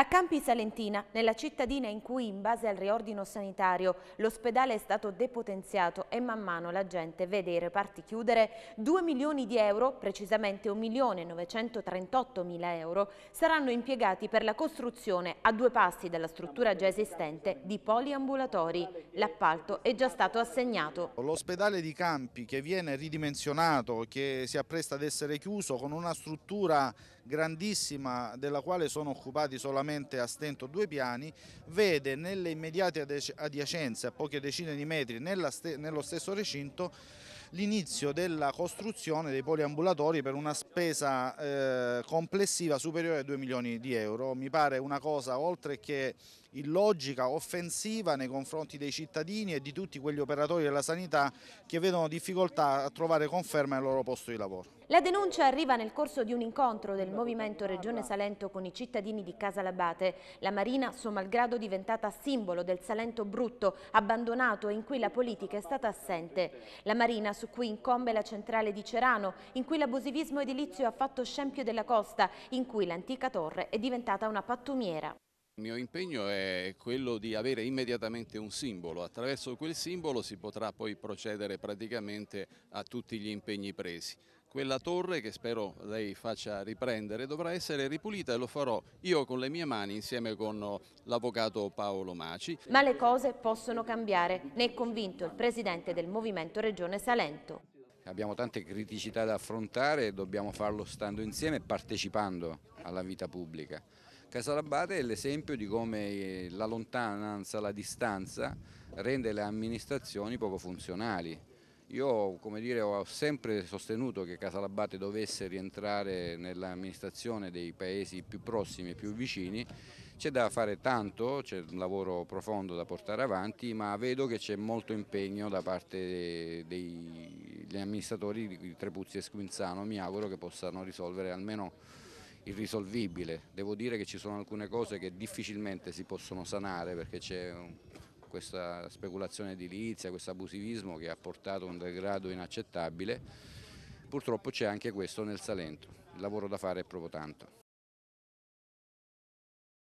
A Campi Salentina, nella cittadina in cui in base al riordino sanitario l'ospedale è stato depotenziato e man mano la gente vede i reparti chiudere, 2 milioni di euro, precisamente 1 milione 938 mila euro, saranno impiegati per la costruzione a due passi dalla struttura già esistente di poliambulatori. L'appalto è già stato assegnato. L'ospedale di Campi che viene ridimensionato, che si appresta ad essere chiuso con una struttura grandissima della quale sono occupati solamente a stento due piani, vede nelle immediate adiacenze, a poche decine di metri, nello stesso recinto, l'inizio della costruzione dei poliambulatori per una spesa eh, complessiva superiore a 2 milioni di euro. Mi pare una cosa oltre che illogica, offensiva nei confronti dei cittadini e di tutti quegli operatori della sanità che vedono difficoltà a trovare conferma nel loro posto di lavoro. La denuncia arriva nel corso di un incontro del Movimento Regione Salento con i cittadini di Casalabate. La Marina, suo malgrado, diventata simbolo del Salento brutto, abbandonato e in cui la politica è stata assente. La Marina su cui incombe la centrale di Cerano, in cui l'abusivismo edilizio ha fatto scempio della costa, in cui l'antica torre è diventata una pattumiera. Il mio impegno è quello di avere immediatamente un simbolo, attraverso quel simbolo si potrà poi procedere praticamente a tutti gli impegni presi. Quella torre che spero lei faccia riprendere dovrà essere ripulita e lo farò io con le mie mani insieme con oh, l'avvocato Paolo Maci. Ma le cose possono cambiare, ne è convinto il presidente del Movimento Regione Salento. Abbiamo tante criticità da affrontare e dobbiamo farlo stando insieme e partecipando alla vita pubblica. Casalabate è l'esempio di come eh, la lontananza, la distanza rende le amministrazioni poco funzionali. Io come dire, ho sempre sostenuto che Casalabate dovesse rientrare nell'amministrazione dei paesi più prossimi e più vicini, c'è da fare tanto, c'è un lavoro profondo da portare avanti, ma vedo che c'è molto impegno da parte degli amministratori di Trepuzzi e Squinzano, mi auguro che possano risolvere almeno irrisolvibile. Devo dire che ci sono alcune cose che difficilmente si possono sanare perché c'è questa speculazione edilizia, questo abusivismo che ha portato a un degrado inaccettabile. Purtroppo c'è anche questo nel Salento, il lavoro da fare è proprio tanto.